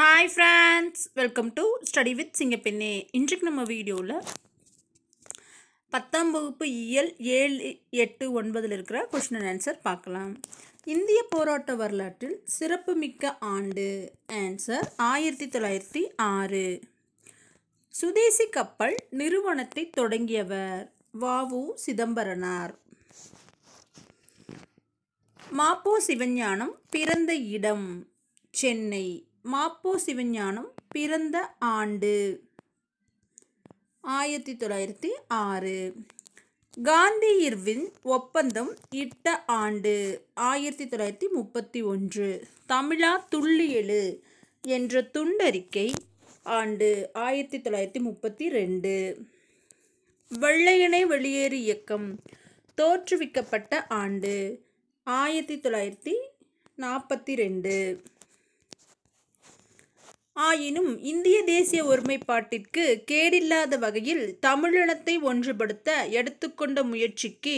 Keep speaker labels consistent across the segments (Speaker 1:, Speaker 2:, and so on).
Speaker 1: hi friends welcome to study with சிங்கப்பெண்ணே இன்றைக்கு நம்ம வீடியோவில் பத்தாம் வகுப்பு இயல் ஏழு எட்டு ஒன்பதில் இருக்கிற கொஷின் அண்ட் ஆன்சர் பார்க்கலாம் இந்திய போராட்ட வரலாற்றில் சிறப்புமிக்க ஆண்டு ஆன்சர் ஆயிரத்தி தொள்ளாயிரத்தி ஆறு சுதேசி கப்பல் நிறுவனத்தை தொடங்கியவர் வாவு சிதம்பரனார் மாப்போ சிவஞானம் பிறந்த இடம் சென்னை மாப்போ சிவஞானம் பிறந்த ஆண்டு ஆயிரத்தி தொள்ளாயிரத்தி ஆறு காந்தி இர்வின் ஒப்பந்தம் இட்ட ஆண்டு ஆயிரத்தி தொள்ளாயிரத்தி முப்பத்தி ஒன்று தமிழா துள்ளி என்ற துண்டறிக்கை ஆண்டு ஆயிரத்தி தொள்ளாயிரத்தி முப்பத்தி ரெண்டு வெள்ளையனை வெளியேறு இயக்கம் தோற்றுவிக்கப்பட்ட ஆண்டு ஆயிரத்தி தொள்ளாயிரத்தி நாற்பத்தி ரெண்டு ஆயினும் இந்திய தேசிய ஒருமைப்பாட்டிற்கு கேடில்லாத வகையில் தமிழினத்தை ஒன்றுபடுத்த எடுத்துக்கொண்ட முயற்சிக்கு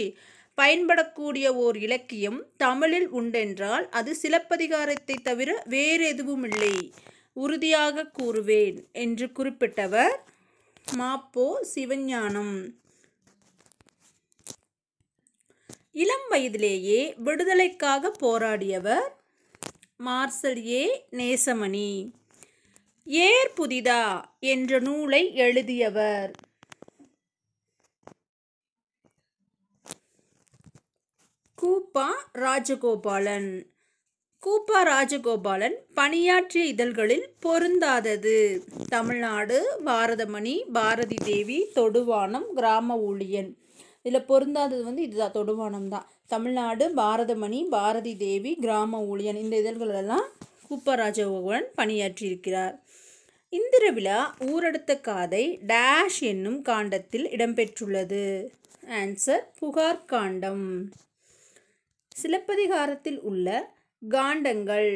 Speaker 1: பயன்படக்கூடிய ஓர் இலக்கியம் தமிழில் உண்டென்றால் அது சிலப்பதிகாரத்தை தவிர வேறெதுவுமில்லை உறுதியாக கூறுவேன் என்று குறிப்பிட்டவர் மாப்போ சிவஞானம் இளம் வயதிலேயே விடுதலைக்காக போராடியவர் மார்சல் ஏ நேசமணி ஏர் புதிதா என்ற நூலை எழுதியவர் கூப்பா ராஜகோபாலன் கூப்பா ராஜகோபாலன் பணியாற்றிய இதழ்களில் பொருந்தாதது தமிழ்நாடு பாரதமணி பாரதி தேவி தொடுவானம் கிராம ஊழியன் இதில் பொருந்தாதது வந்து இதுதான் தொடுவானம் தான் தமிழ்நாடு பாரதமணி பாரதி தேவி கிராம ஊழியன் இந்த இதழ்களெல்லாம் கூப்பா ராஜகோபாலன் பணியாற்றியிருக்கிறார் இந்திர விழா ஊரடுத்த காதை டேஷ் என்னும் காண்டத்தில் இடம்பெற்றுள்ளது ஆன்சர் புகார் காண்டம் சிலப்பதிகாரத்தில் உள்ள காண்டங்கள்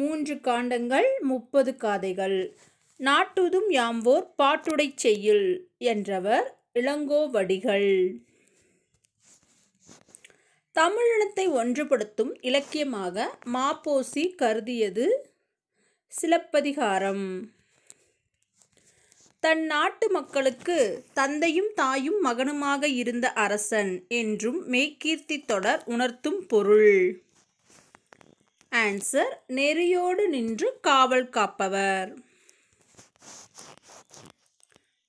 Speaker 1: மூன்று காண்டங்கள் முப்பது காதைகள் நாட்டுதும் யாம்போர் பாட்டுடை செய்யுள் என்றவர் இளங்கோவடிகள் தமிழினத்தை ஒன்றுபடுத்தும் இலக்கியமாக மாப்போசி கருதியது சிலப்பதிகாரம் தன் நாட்டு மக்களுக்கு தந்தையும் தாயும் மகனுமாக இருந்த அரசன் என்றும் மேய்கீர்த்தி தொடர் உணர்த்தும் பொருள் ஆன்சர் நெறியோடு நின்று காவல் காப்பவர்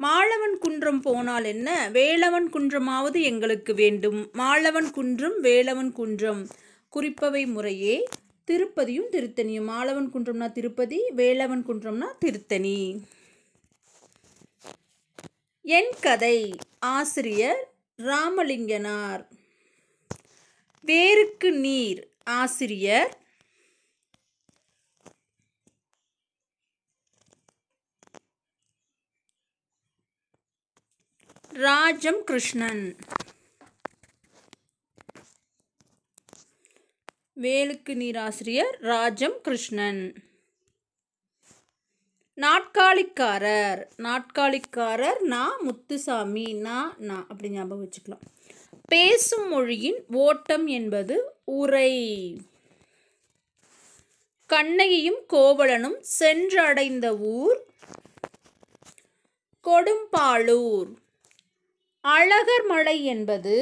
Speaker 1: மாளவன் குன்றம் போனால் என்ன வேளவன் குன்றமாவது எங்களுக்கு வேண்டும் மாளவன் குன்றம் வேளவன் குன்றம் குறிப்பவை முறையே திருப்பதியும் திருத்தணியும் மாலவன் குன்றம்னா திருப்பதி வேலவன் குன்றம்னா திருத்தணி என் கதை ஆசிரியர் ராமலிங்கனார் வேருக்கு நீர் ஆசிரியர் ராஜம் கிருஷ்ணன் வேலுக்கு நீராசிரியர் ராஜம் கிருஷ்ணன் நாட்காலிக்காரர் நாட்காலிக்காரர் நா முத்துசாமி நா நா அப்படி ஞாபகம் வச்சுக்கலாம் பேசும் மொழியின் ஓட்டம் என்பது உரை கண்ணகியும் கோவலனும் சென்றடைந்த ஊர் கொடும்பாளூர் அழகர் மலை என்பது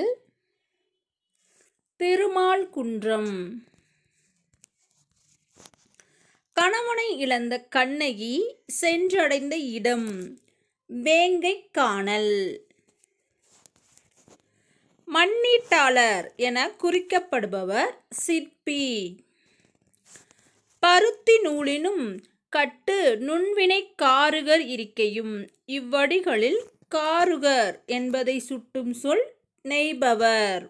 Speaker 1: திருமால் குன்றம் கணவனை இழந்த கண்ணகி சென்றடைந்த இடம் வேங்கை காணல் மண்ணீட்டாளர் என குறிக்கப்படுபவர் சிற்பி பருத்தி நூலினும் கட்டு நுண்வினை காருகர் இருக்கையும் இவ்வடிகளில் காருகர் என்பதை சுட்டும் சொல் நெய்பவர்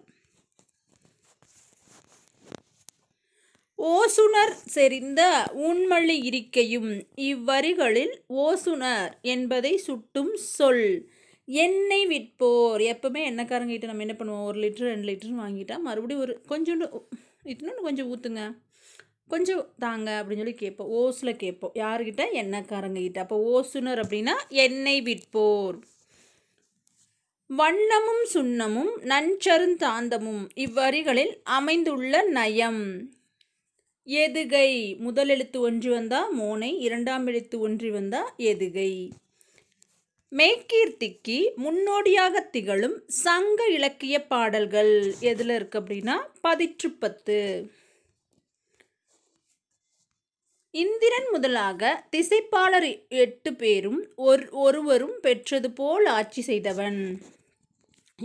Speaker 1: ஓசுனர் செறிந்த உண்மழி இருக்கையும் இவ்வரிகளில் ஓசுனர் என்பதை சுட்டும் சொல் எண்ணெய் விற்போர் எப்போவுமே எண்ணெய்க்காரங்கிட்ட நம்ம என்ன பண்ணுவோம் ஒரு லிட்டர் ரெண்டு லிட்டர்னு வாங்கிட்டால் மறுபடியும் ஒரு கொஞ்சோண்டு இட்டுன்னு கொஞ்சம் ஊற்றுங்க கொஞ்சம் தாங்க அப்படின்னு சொல்லி கேட்போம் ஓஸில் கேட்போம் யாருக்கிட்ட எண்ணெய்க்காரங்கிட்ட அப்போ ஓசுனர் அப்படின்னா எண்ணெய் விற்போர் வண்ணமும் சுண்ணமும் நன்சருந்தாந்தமும் இவ்வரிகளில் அமைந்துள்ள நயம் எதுகை முதல் எழுத்து ஒன்று வந்தால் மோனை இரண்டாம் எழுத்து ஒன்று வந்தால் எதுகை மெய்கீர்த்திக்கு முன்னோடியாக திகழும் சங்க இலக்கிய பாடல்கள் எதில் இருக்கு அப்படின்னா பதிற்றுப்பத்து இந்திரன் முதலாக திசைப்பாளர் எட்டு பேரும் ஒரு ஒருவரும் பெற்றது போல் ஆட்சி செய்தவன்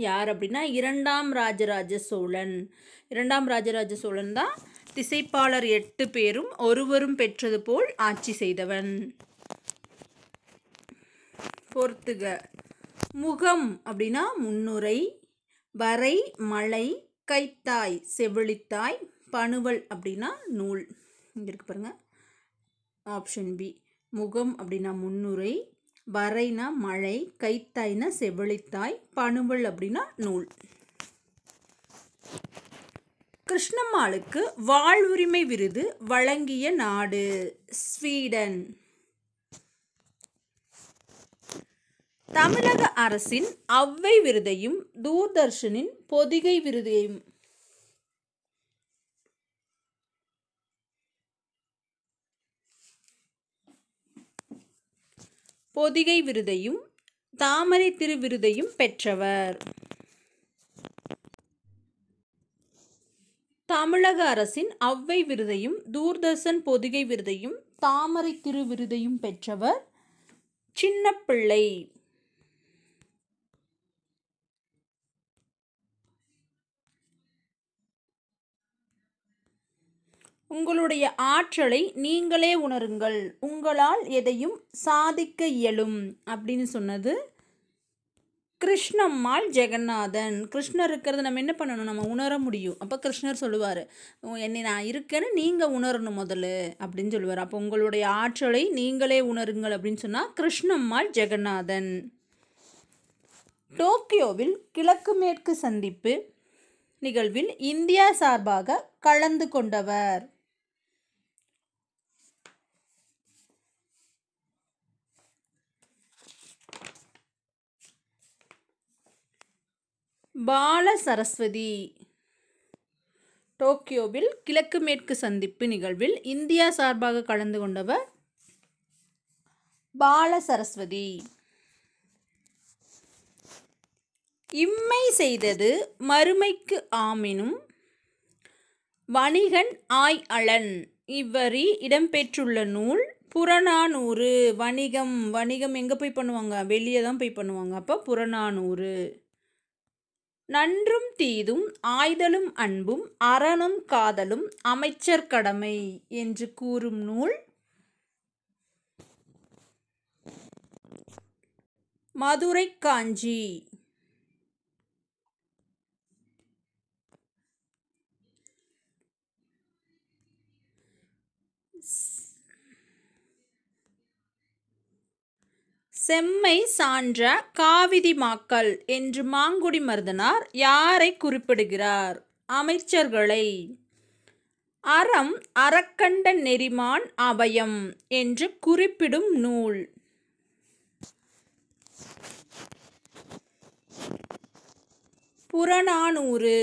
Speaker 1: யார் அப்படின்னா இரண்டாம் ராஜராஜ சோழன் இரண்டாம் ராஜராஜ சோழன் தான் திசைப்பாளர் எட்டு பேரும் ஒருவரும் பெற்றது போல் ஆட்சி செய்தவன் பொறுத்துக முகம் அப்படின்னா முன்னுரை வரை மலை கைத்தாய் செவிழித்தாய் பணுவல் அப்படின்னா நூல் இங்கே இருக்கு பாருங்க ஆப்ஷன் பி முகம் அப்படின்னா முன்னுரை வரைனா மழை கைத்தாய்னா செவிழித்தாய் பணுவல் அப்படின்னா நூல் கிருஷ்ணம்மாளுக்கு வாழ்வுரிமை விருது வழங்கிய நாடு ஸ்வீடன் தமிழக அரசின் அவ்வை விருதையும் தூர்தர்ஷனின் பொதிகை விருதையும் பொதிகை விருதையும் தாமரை திருவிருதையும் பெற்றவர் தமிழக அரசின் அவ்வை விருதையும் தூர்தர்சன் பொதிகை விருதையும் தாமரை திரு விருதையும் பெற்றவர் சின்னப்பிள்ளை உங்களுடைய ஆற்றலை நீங்களே உணருங்கள் உங்களால் எதையும் சாதிக்க இயலும் அப்படின்னு சொன்னது கிருஷ்ணம்மாள் ஜெகநாதன் கிருஷ்ணர் இருக்கிறது நம்ம என்ன பண்ணணும் நம்ம உணர முடியும் அப்போ கிருஷ்ணர் சொல்லுவார் என்னை நான் இருக்கேன்னு நீங்கள் உணரணும் முதல்ல அப்படின்னு சொல்லுவார் அப்போ உங்களுடைய ஆற்றலை நீங்களே உணருங்கள் அப்படின்னு சொன்னால் கிருஷ்ணம்மாள் ஜெகநாதன் டோக்கியோவில் கிழக்கு மேற்கு சந்திப்பு நிகழ்வில் இந்தியா சார்பாக கலந்து கொண்டவர் பால சரஸ்வதி டோக்கியோவில் கிழக்கு மேற்கு சந்திப்பு நிகழ்வில் இந்தியா சார்பாக கலந்து கொண்டவர் பால சரஸ்வதி இம்மை செய்தது மறுமைக்கு ஆமினும் வணிகன் ஆய் அலன் இவ்வரி இடம்பெற்றுள்ள நூல் புறநானூறு வணிகம் வணிகம் எங்கே போய் பண்ணுவாங்க வெளியே தான் போய் பண்ணுவாங்க அப்போ புறநானூறு நன்றும் தீதும் ஆய்தலும் அன்பும் அறனும் காதலும் அமைச்சர் கடமை என்று கூறும் நூல் மதுரை காஞ்சி செம்மை சான்ற மாக்கள் என்று மாங்குடி மருதனார் யாரை குறிப்பிடுகிறார் அமைச்சர்களை அறம் அறக்கண்ட நெறிமான் அவயம் என்று குறிப்பிடும் நூல் புறநானூறு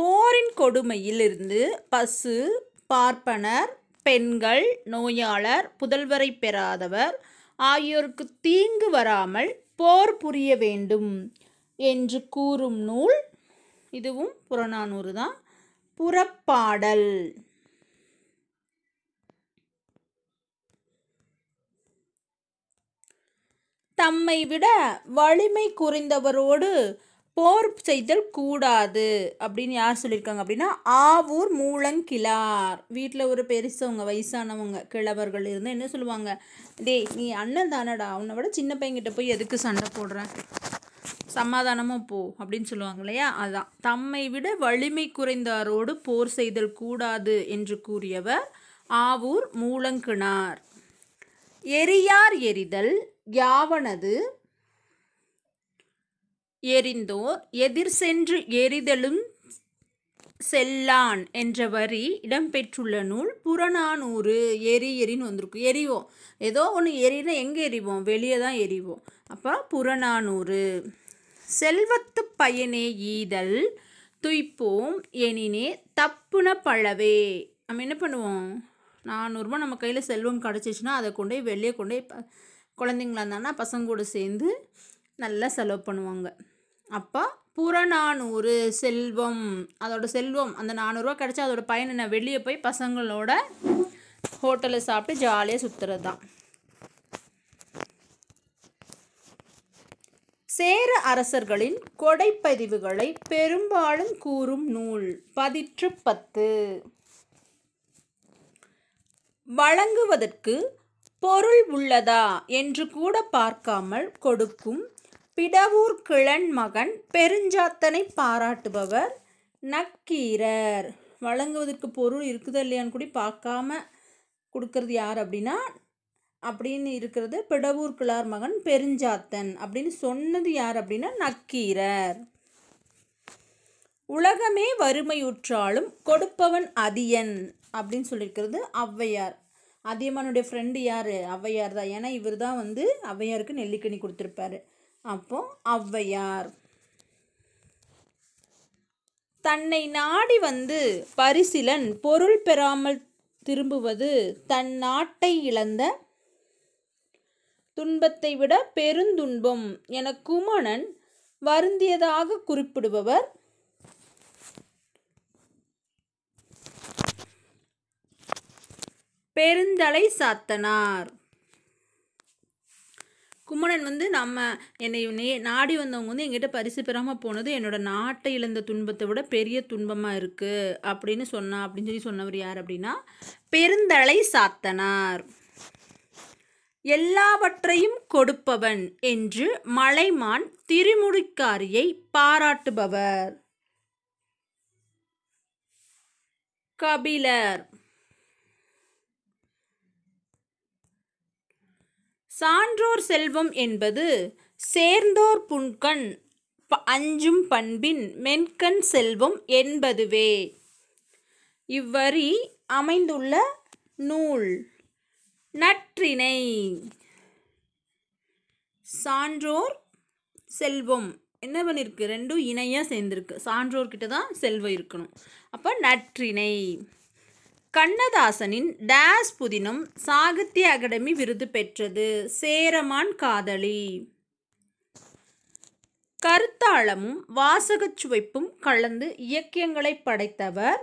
Speaker 1: போரின் கொடுமையிலிருந்து பசு பார்ப்பனர் பெண்கள் நோயாளர் புதல்வரை பெறாதவர் ஆகியோருக்கு தீங்கு வராமல் போர் புரிய வேண்டும் என்று கூறும் நூல் இதுவும் புறநானூறு தான் புறப்பாடல் தம்மை விட வலிமை குறைந்தவரோடு போர் செய்தல் கூடாது அப்படின்னு யார் சொல்லியிருக்காங்க அப்படின்னா ஆவூர் மூலங்கிழார் வீட்டில் ஒரு பெருசவங்க வயசானவங்க கிழவர்கள் இருந்தால் என்ன சொல்லுவாங்க டேய் நீ அண்ணன் தானடா உன்னை விட சின்ன பையன்கிட்ட போய் எதுக்கு சண்டை போடுற சமாதானமாக போ அப்படின்னு சொல்லுவாங்க இல்லையா அதான் தம்மை விட வலிமை குறைந்தாரோடு போர் செய்தல் கூடாது என்று கூறியவர் ஆவூர் மூலங்கிணார் எரியார் எரிதல் யாவனது எரிந்தோர் எதிர் சென்று எரிதலும் செல்லான் என்ற வரி இடம்பெற்றுள்ள நூல் புறநானூறு எரி எரின்னு வந்திருக்கும் எரிவோம் ஏதோ ஒன்று எரினா எங்கே எரிவோம் வெளியே தான் எரிவோம் அப்போ புறநானூறு செல்வத்து பயனே ஈதல் துய்ப்போம் எனினே தப்புன பழவே நம்ம என்ன பண்ணுவோம் நானூறுரூபா நம்ம கையில் செல்வம் கிடச்சிச்சின்னா அதை கொண்டு போய் வெளியே கொண்டு போய் குழந்தைங்களா இருந்தாங்கன்னா பசங்க கூட சேர்ந்து நல்லா செலவு பண்ணுவாங்க அப்போ புறநானூறு செல்வம் அதோட செல்வம் அந்த நானூறுரூவா கிடச்சா அதோட பயன் என்ன வெளியே போய் பசங்களோட ஹோட்டலில் சாப்பிட்டு ஜாலியாக சுற்றுறது தான் சேர அரசர்களின் கொடைப்பதிவுகளை பெரும்பாலும் கூறும் நூல் பதிற்று பத்து வழங்குவதற்கு பொருள் உள்ளதா என்று கூட பார்க்காமல் கொடுக்கும் பிடவூர் கிழன் மகன் பெருஞ்சாத்தனை பாராட்டுபவர் நக்கீரர் வழங்குவதற்கு பொருள் இருக்குதா இல்லையான்னு கூட பார்க்காம கொடுக்கறது யார் அப்படின்னா அப்படின்னு இருக்கிறது பிடவூர் கிளார் மகன் பெருஞ்சாத்தன் அப்படின்னு சொன்னது யார் அப்படின்னா நக்கீரர் உலகமே வறுமையுற்றாலும் கொடுப்பவன் அதியன் அப்படின்னு சொல்லியிருக்கிறது ஔவையார் அதியமானுடைய ஃப்ரெண்டு யார் ஔவையார் தான் ஏன்னா இவர் தான் வந்து ஔவையாருக்கு நெல்லிக்கனி கொடுத்துருப்பாரு அப்போ ஔவையார் தன்னை நாடி வந்து பரிசிலன் பொருள் பெறாமல் திரும்புவது தன் நாட்டை இழந்த துன்பத்தை விட பெருந்துன்பம் என குமணன் வருந்தியதாக குறிப்பிடுபவர் பெருந்தலை சாத்தனார் குமணன் வந்து நம்ம என்னை நாடி வந்தவங்க வந்து எங்கிட்ட பரிசு பெறாமல் போனது என்னோட நாட்டை இழந்த துன்பத்தை விட பெரிய துன்பமாக இருக்குது அப்படின்னு சொன்னா அப்படின்னு சொல்லி சொன்னவர் யார் அப்படின்னா பெருந்தலை சாத்தனார் எல்லாவற்றையும் கொடுப்பவன் என்று மலைமான் திருமுடிக்காரியை பாராட்டுபவர் கபிலர் சான்றோர் செல்வம் என்பது சேர்ந்தோர் புண்கண் அஞ்சும் பண்பின் மென்கண் செல்வம் என்பதுவே இவ்வரி அமைந்துள்ள நூல் நற்றினை சான்றோர் செல்வம் என்ன பண்ணியிருக்கு ரெண்டும் இணையாக சேர்ந்திருக்கு சான்றோர்கிட்ட தான் செல்வம் இருக்கணும் அப்போ நற்றினை கண்ணதாசனின் டேஸ் புதினம் சாகித்ய அகாடமி விருது பெற்றது சேரமான் காதலி கருத்தாளமும் வாசகச் சுவைப்பும் கலந்து இயக்கியங்களை படைத்தவர்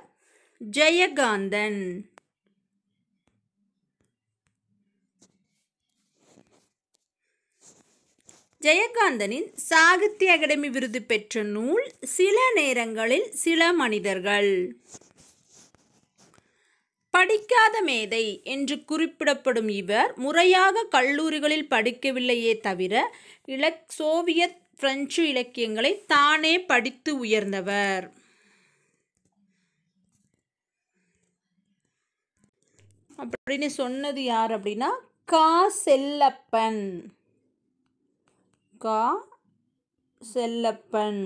Speaker 1: ஜெயகாந்தன் ஜெயகாந்தனின் சாகித்ய அகாடமி விருது பெற்ற நூல் சில நேரங்களில் சில மனிதர்கள் படிக்காத மேதை என்று குறிப்பிடப்படும் இவர் முறையாக கல்லூரிகளில் படிக்கவில்லையே தவிர இலக் சோவியத் பிரெஞ்சு இலக்கியங்களை தானே படித்து உயர்ந்தவர் அப்படின்னு சொன்னது யார் அப்படின்னா கா செல்லப்பன் கா செல்லப்பன்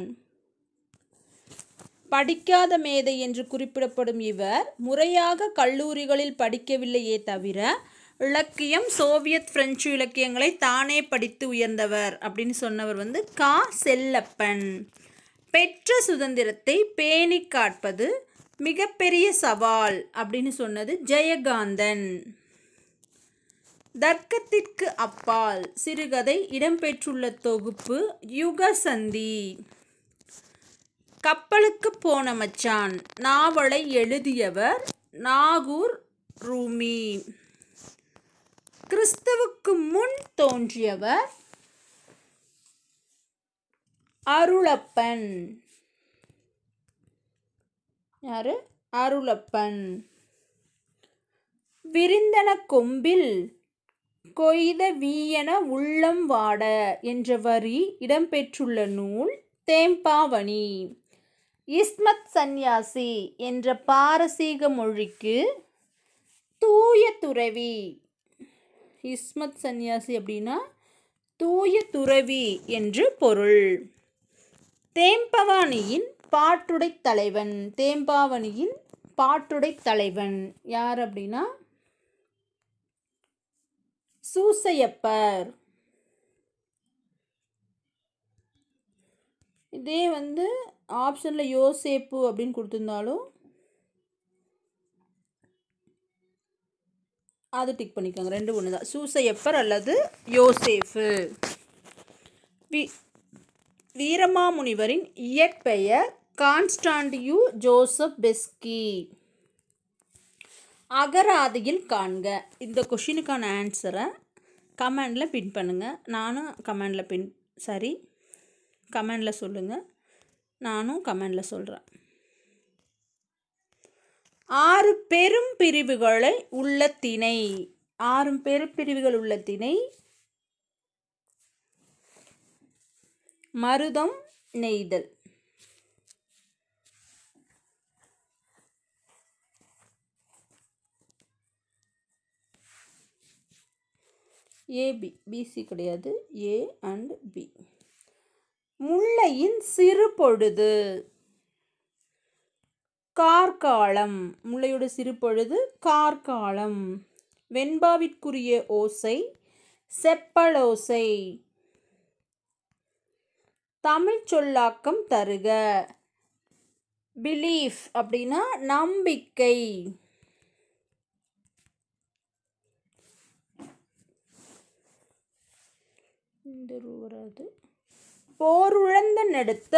Speaker 1: படிக்காத மேதை என்று குறிப்பிடப்படும் இவர் முறையாக கல்லூரிகளில் படிக்கவில்லையே தவிர இலக்கியம் சோவியத் பிரெஞ்சு இலக்கியங்களை தானே படித்து உயர்ந்தவர் அப்படின்னு சொன்னவர் வந்து கா செல்லப்பன் பெற்ற சுதந்திரத்தை பேணி காட்பது மிகப்பெரிய சவால் அப்படின்னு சொன்னது ஜெயகாந்தன் தர்க்கத்திற்கு அப்பால் சிறுகதை இடம்பெற்றுள்ள தொகுப்பு யுகசந்தி கப்பலுக்கு போன மச்சான் நாவலை எழுதியவர் நாகூர் ரூமி கிறிஸ்துவுக்கு முன் தோன்றியவர் அருளப்பன் யாரு அருளப்பன் விருந்தன கொம்பில் கொய்த வீயன உள்ளம் வாட என்ற வரி இடம்பெற்றுள்ள நூல் தேம்பாவணி இஸ்மத் சந்யாசி என்ற பாரசீக மொழிக்கு தூய துறவி இஸ்மத் சந்யாசி அப்படின்னா தூய துறவி என்று பொருள் தேம்பவானியின் பாட்டுடை தலைவன் தேம்பாவணியின் பாட்டுடை தலைவன் யார் அப்படின்னா சூசையப்பர் இதே வந்து ஆப்ஷனில் யோசேப்பு அப்படின்னு கொடுத்துருந்தாலும் அது டிக் பண்ணிக்கோங்க ரெண்டு ஒன்று தான் சூசையப்பர் அல்லது யோசேஃபு வி வீரமாமுனிவரின் இயற்பெயர் கான்ஸ்டாண்டியூ ஜோசப் பெஸ்கி அகராதியில் காண்க இந்த கொஷினுக்கான ஆன்சரை கமெண்டில் பின் பண்ணுங்கள் நானும் கமெண்டில் பின் சாரி கமெண்டில் சொல்லுங்கள் நானும் கமெண்டில் சொல்கிறேன் ஆறு பெரும் பிரிவுகளை உள்ள திணை ஆறு பெரும் பிரிவுகள் உள்ள திணை மருதம் நெய்தல் ஏபி பிசி கிடையாது ஏ அண்ட் பி முல்லையின் சிறு பொழுது கார்காலம் முல்லையோட சிறு பொழுது கார்காலம் வெண்பாவிற்குரிய ஓசை செப்பலோசை தமிழ் சொல்லாக்கம் தருக பிலீஃப் அப்படின்னா நம்பிக்கை இந்த வராது போருழந்த நடுத்த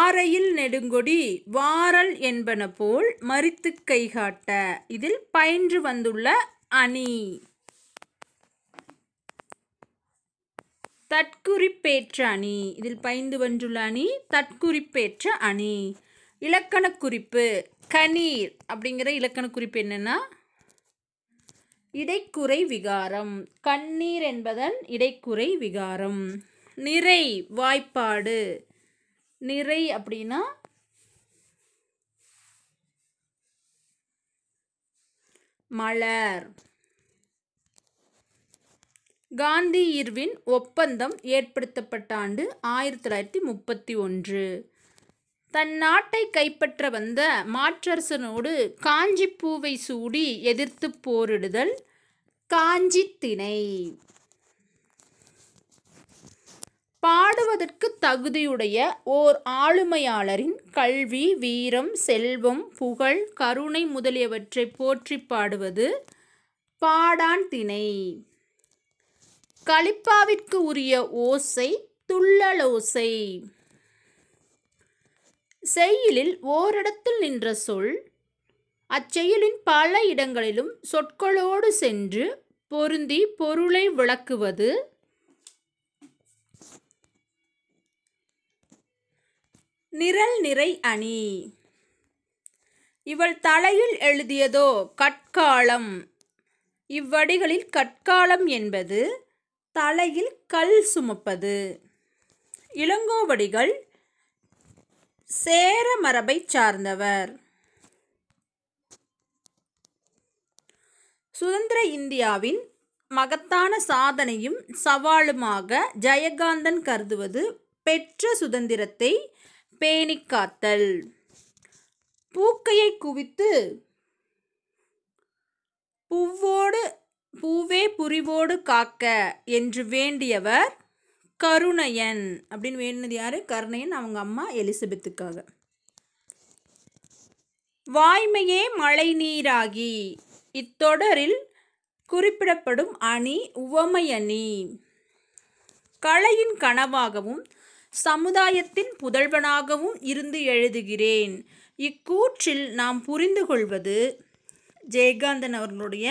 Speaker 1: ஆரையில் நெடுங்கொடி வாரல் என்பன போல் மறித்து கைகாட்ட இதில் பயின்று வந்துள்ள அணி தற்குறிப்பேற்ற அணி இதில் பயந்து வந்துள்ள அணி தற்குறிப்பேற்ற அணி இலக்கண குறிப்பு கணீர் அப்படிங்கிற இலக்கண குறிப்பு என்னென்னா இடைக்குறை விகாரம் கண்ணீர் என்பதன் இடைக்குறை விகாரம் நிறை வாய்ப்பாடு நிறை அப்படின்னா மலர் காந்தி இர்வின் ஒப்பந்தம் ஏற்படுத்தப்பட்ட ஆண்டு ஆயிரத்தி தொள்ளாயிரத்தி முப்பத்தி ஒன்று தன் நாட்டை கைப்பற்ற வந்த மாற்றரசனோடு காஞ்சிப்பூவை சூடி எதிர்த்து போரிடுதல் காஞ்சி திணை பாடுவதற்கு தகுதியுடைய ஓர் ஆளுமையாளரின் கல்வி வீரம் செல்வம் புகழ் கருணை முதலியவற்றை போற்றி பாடுவது பாடான் திணை கலிப்பாவிற்கு உரிய ஓசை துள்ளலோசை செய்யிலில் ஓரிடத்தில் நின்ற சொல் அச்செயலின் பல இடங்களிலும் சொற்களோடு சென்று பொருந்தி பொருளை விளக்குவது நிரல் நிறை அணி இவள் தலையில் எழுதியதோ கட்காலம் இவ்வடிகளில் கட்காலம் என்பது தலையில் கல் சுமப்பது இளங்கோவடிகள் சேர மரபைச் சார்ந்தவர் சுதந்திர இந்தியாவின் மகத்தான சாதனையும் சவாலுமாக ஜெயகாந்தன் கருதுவது பெற்ற சுதந்திரத்தை பேணிக்காத்தல் பூக்கையை குவித்து பூவோடு பூவே புரிவோடு காக்க என்று வேண்டியவர் கருணையன் அப்படின்னு வேண்டினது யார் கருணையன் அவங்க அம்மா எலிசபெத்துக்காக வாய்மையே மழை நீராகி இத்தொடரில் குறிப்பிடப்படும் அணி உவமை அணி கலையின் கனவாகவும் சமுதாயத்தின் புதல்வனாகவும் இருந்து எழுதுகிறேன் இக்கூற்றில் நாம் புரிந்து கொள்வது ஜெயகாந்தன் அவர்களுடைய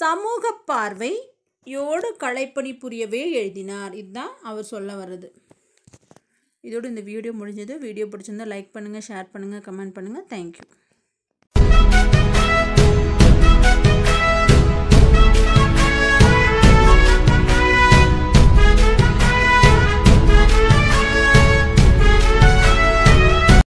Speaker 1: சமூக பார்வையோடு கலைப்பணி புரியவே எழுதினார் இதுதான் அவர் சொல்ல வர்றது இதோடு இந்த வீடியோ முடிஞ்சது வீடியோ பிடிச்சிருந்தால் லைக் பண்ணுங்கள் ஷேர் பண்ணுங்கள் கமெண்ட் பண்ணுங்கள் தேங்க்யூ